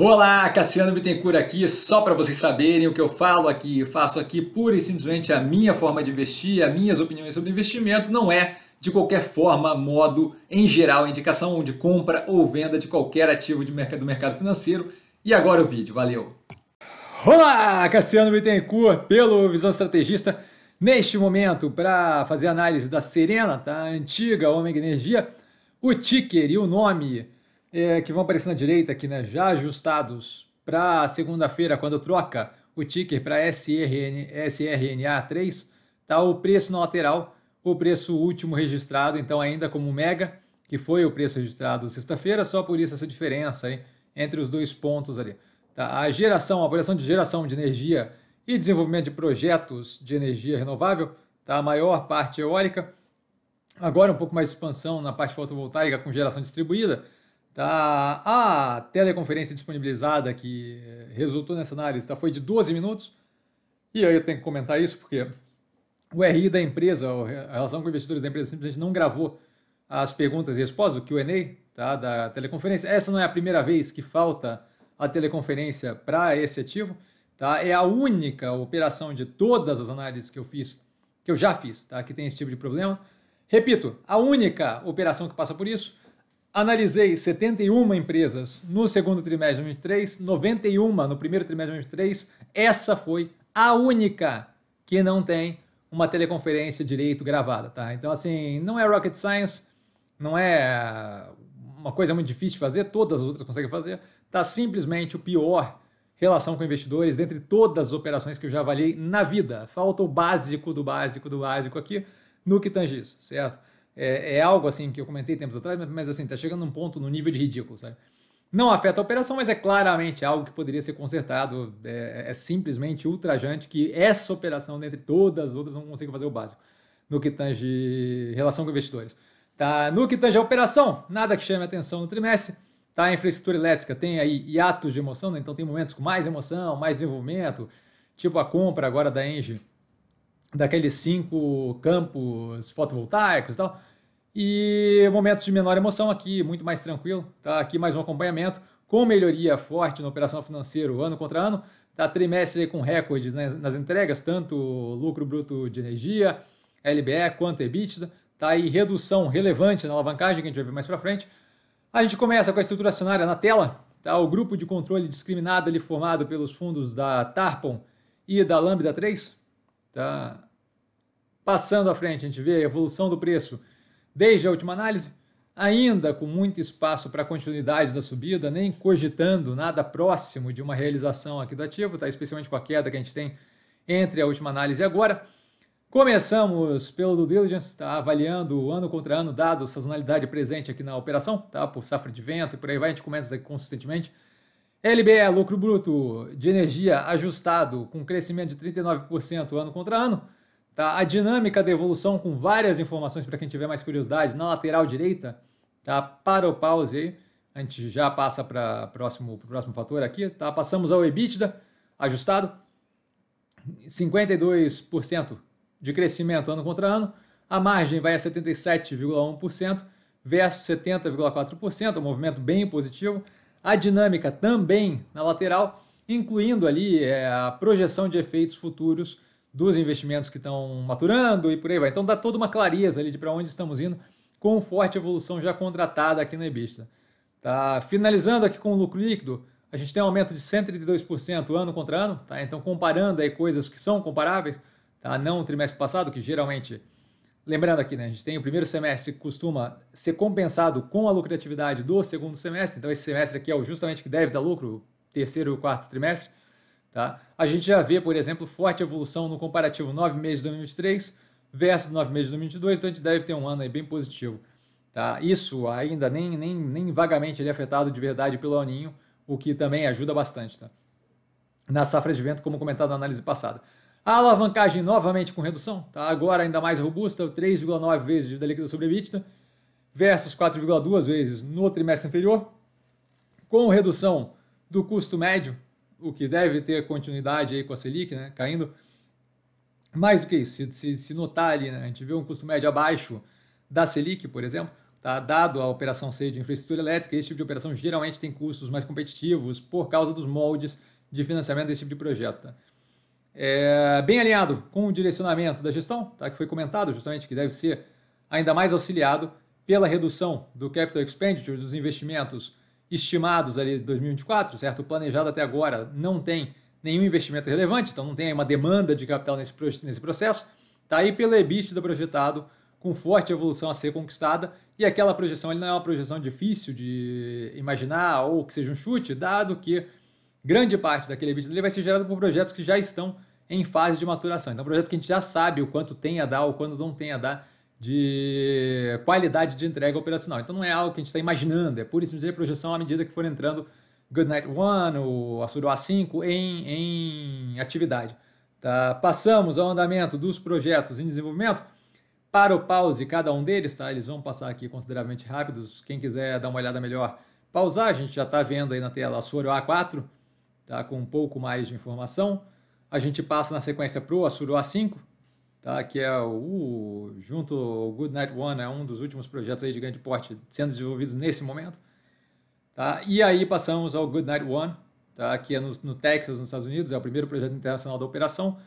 Olá, Cassiano Bittencourt aqui, só para vocês saberem o que eu falo aqui, eu faço aqui pura e simplesmente a minha forma de investir, as minhas opiniões sobre investimento, não é de qualquer forma, modo, em geral, indicação de compra ou venda de qualquer ativo de mercado, do mercado financeiro. E agora o vídeo, valeu! Olá, Cassiano Bittencourt, pelo Visão Estrategista, neste momento para fazer análise da Serena, tá? antiga Ômega Energia, o ticker e o nome é, que vão aparecer na direita aqui, né? Já ajustados para segunda-feira, quando troca o ticker para SRN, SRNA3, tá o preço na lateral, o preço último registrado, então ainda como mega, que foi o preço registrado sexta-feira, só por isso essa diferença hein, entre os dois pontos ali. Tá? A geração, a operação de geração de energia e desenvolvimento de projetos de energia renovável, tá? a maior parte eólica, agora um pouco mais de expansão na parte fotovoltaica com geração distribuída, Tá? A teleconferência disponibilizada que eh, resultou nessa análise tá? foi de 12 minutos. E aí eu tenho que comentar isso porque o RI da empresa, a relação com investidores da empresa, simplesmente não gravou as perguntas e respostas, o QA tá? da teleconferência. Essa não é a primeira vez que falta a teleconferência para esse ativo. Tá? É a única operação de todas as análises que eu fiz, que eu já fiz, tá? que tem esse tipo de problema. Repito, a única operação que passa por isso. Analisei 71 empresas no segundo trimestre de 2023, 91 no primeiro trimestre de 2023. Essa foi a única que não tem uma teleconferência direito gravada, tá? Então, assim, não é rocket science, não é ah, uma coisa muito difícil de fazer, todas as outras conseguem fazer. Tá simplesmente o pior relação com investidores dentre todas as operações que eu já avaliei na vida. Falta o básico do básico do básico aqui no que tange isso, certo? é, é, algo assim que eu comentei tempos atrás, mas assim, tá chegando num ponto no nível de ridículo, sabe? Não afeta a operação, mas é claramente algo que poderia ser consertado. É, é simplesmente ultrajante que essa operação, dentre todas as outras, não consiga fazer o básico no que tange relação com investidores. Tá? No que tange a operação, nada que chame a atenção no trimestre. Tá? A infraestrutura elétrica tem aí hiatos de emoção, né? então tem momentos com mais emoção, mais desenvolvimento, tipo a compra agora da Engie, daqueles cinco campos fotovoltaicos e tal. E momentos de menor emoção aqui, muito mais tranquilo. Tá aqui mais um acompanhamento com melhoria forte na operação financeira ano contra ano. Tá trimestre com recordes né, nas entregas, tanto lucro bruto de energia, LBE quanto EBITDA. Tá aí redução relevante na alavancagem que a gente vai ver mais para frente. A gente começa com a estrutura acionária na tela. Tá o grupo de controle discriminado ali formado pelos fundos da Tarpon e da Lambda 3. Tá passando à frente, a gente vê a evolução do preço Desde a última análise, ainda com muito espaço para continuidade da subida, nem cogitando nada próximo de uma realização aqui do ativo, tá? especialmente com a queda que a gente tem entre a última análise e agora. Começamos pelo due diligence, tá? avaliando ano contra ano, dado a sazonalidade presente aqui na operação, tá? por safra de vento e por aí vai, a gente comenta isso aqui consistentemente. LBE, lucro bruto de energia ajustado com crescimento de 39% ano contra ano. Tá? A dinâmica da evolução com várias informações para quem tiver mais curiosidade na lateral direita. Tá? Para o pause aí. A gente já passa para o próximo, próximo fator aqui. Tá? Passamos ao EBITDA ajustado. 52% de crescimento ano contra ano. A margem vai a 77,1% versus 70,4%, um movimento bem positivo. A dinâmica também na lateral, incluindo ali é, a projeção de efeitos futuros dos investimentos que estão maturando e por aí vai. Então dá toda uma clareza ali de para onde estamos indo com forte evolução já contratada aqui na Ibista. Tá? Finalizando aqui com o lucro líquido, a gente tem um aumento de 132% ano contra ano, tá? então comparando aí coisas que são comparáveis, tá? não o trimestre passado, que geralmente, lembrando aqui, né, a gente tem o primeiro semestre que costuma ser compensado com a lucratividade do segundo semestre, então esse semestre aqui é o justamente que deve dar lucro, terceiro e quarto trimestre, Tá? A gente já vê, por exemplo, forte evolução no comparativo 9 meses de 2023 versus 9 meses de 2022, então a gente deve ter um ano aí bem positivo. Tá? Isso ainda nem, nem, nem vagamente é afetado de verdade pelo Aninho, o que também ajuda bastante tá? na safra de vento, como comentado na análise passada. A alavancagem novamente com redução, tá? agora ainda mais robusta, 3,9 vezes dívida líquida sobre EBITDA versus 4,2 vezes no trimestre anterior, com redução do custo médio o que deve ter continuidade aí com a Selic, né, caindo. Mais do que isso, se, se, se notar ali, né, a gente vê um custo médio abaixo da Selic, por exemplo, tá, dado a operação C de infraestrutura elétrica, esse tipo de operação geralmente tem custos mais competitivos por causa dos moldes de financiamento desse tipo de projeto. Tá? É, bem alinhado com o direcionamento da gestão, tá, que foi comentado justamente que deve ser ainda mais auxiliado pela redução do capital expenditure, dos investimentos estimados ali de 2024, certo? planejado até agora não tem nenhum investimento relevante, então não tem uma demanda de capital nesse, nesse processo. Está aí pelo EBITDA projetado, com forte evolução a ser conquistada, e aquela projeção ele não é uma projeção difícil de imaginar ou que seja um chute, dado que grande parte daquele EBITDA ele vai ser gerado por projetos que já estão em fase de maturação. Então, projeto que a gente já sabe o quanto tem a dar ou quando não tem a dar de qualidade de entrega operacional. Então não é algo que a gente está imaginando, é pura e simplesmente projeção à medida que for entrando Goodnight One, o A 5 em, em atividade. Tá? Passamos ao andamento dos projetos em desenvolvimento. Para o pause, cada um deles, tá? eles vão passar aqui consideravelmente rápidos. Quem quiser dar uma olhada melhor, pausar. A gente já está vendo aí na tela Asuro A4, tá? com um pouco mais de informação. A gente passa na sequência para o A 5, tá? que é o, uh, junto ao Good Night One, é um dos últimos projetos aí de grande porte sendo desenvolvidos nesse momento. Tá? E aí passamos ao Good Night One, tá? que é no, no Texas, nos Estados Unidos, é o primeiro projeto internacional da operação.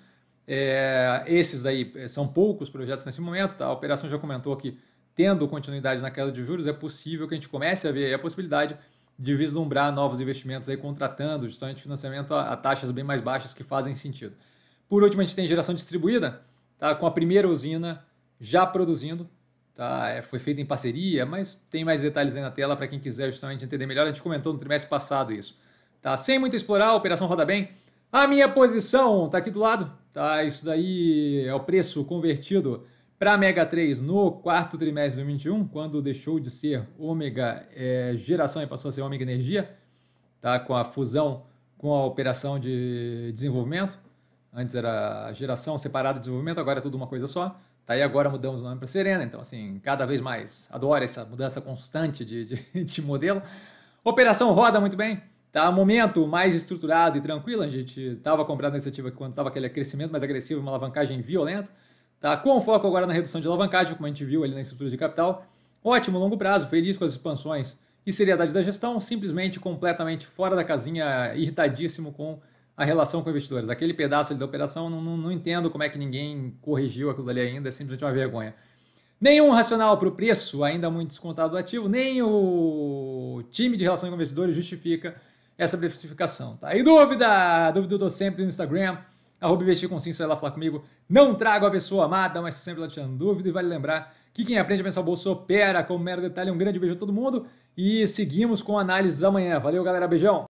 É, esses aí eh, são poucos projetos nesse momento, tá? a operação já comentou que tendo continuidade na queda de juros, é possível que a gente comece a ver a possibilidade de vislumbrar novos investimentos aí contratando justamente financiamento a, a taxas bem mais baixas que fazem sentido. Por último, a gente tem geração distribuída, tá? com a primeira usina já produzindo. Tá? É, foi feito em parceria, mas tem mais detalhes aí na tela para quem quiser justamente entender melhor. A gente comentou no trimestre passado isso. Tá? Sem muito explorar, a operação roda bem. A minha posição está aqui do lado. Tá? Isso daí é o preço convertido para Mega 3 no quarto trimestre de 2021, quando deixou de ser Ômega é, Geração e passou a ser Ômega Energia, tá? com a fusão com a operação de desenvolvimento. Antes era geração separada de desenvolvimento, agora é tudo uma coisa só. Tá aí agora mudamos o nome para Serena, então assim, cada vez mais adoro essa mudança constante de, de, de modelo. Operação roda muito bem. Tá momento mais estruturado e tranquilo. A gente estava comprando a iniciativa quando estava aquele crescimento mais agressivo, uma alavancagem violenta. Tá com foco agora na redução de alavancagem, como a gente viu ali na estrutura de capital. Ótimo longo prazo, feliz com as expansões e seriedade da gestão, simplesmente completamente fora da casinha, irritadíssimo com a relação com investidores. Aquele pedaço da operação, não, não, não entendo como é que ninguém corrigiu aquilo ali ainda, é simplesmente uma vergonha. Nenhum racional para o preço, ainda muito descontado do ativo, nem o time de relação com investidores justifica essa precificação. Tá? E dúvida? Dúvida eu estou sempre no Instagram, arroba investir com sim, lá falar comigo. Não trago a pessoa amada, mas sempre lá tirando dúvida. E vale lembrar que quem aprende a pensar bolsa opera como mero detalhe. Um grande beijo a todo mundo e seguimos com análises amanhã. Valeu, galera. Beijão!